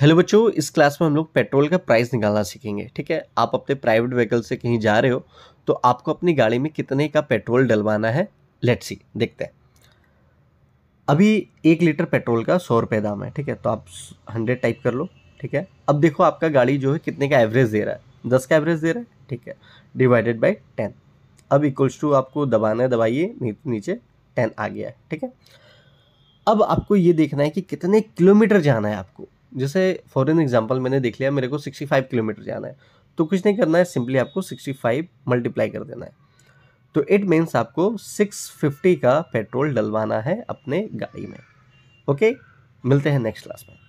hello बच्चों इस class में हम लोग पेट्रोल का प्राइस निकालना सीखेंगे ठीक है आप अपने प्राइवेट व्हीकल से कहीं जा रहे हो तो आपको अपनी गाड़ी में कितने का पेट्रोल डलवाना है लेट्स सी देखते हैं अभी एक लीटर पेट्रोल का सौ रुपये दाम है ठीक है तो आप हंड्रेड टाइप कर लो ठीक है अब देखो आपका गाड़ी जो है कितने का एवरेज दे रहा है दस का एवरेज दे रहा है ठीक है डिवाइडेड बाई टेन अब इक्वल्स टू आपको दबाना है दबाइए नीचे टेन आ गया है ठीक है अब आपको ये देखना है कि कितने किलोमीटर जाना है आपको जैसे फॉर एन एग्जाम्पल मैंने देख लिया मेरे को सिक्सटी फाइव किलोमीटर जाना है तो कुछ नहीं करना है सिंपली आपको सिक्सटी फाइव मल्टीप्लाई कर देना है तो इट मीन्स आपको सिक्स फिफ्टी का पेट्रोल डलवाना है अपने गाड़ी में ओके मिलते हैं नेक्स्ट क्लास में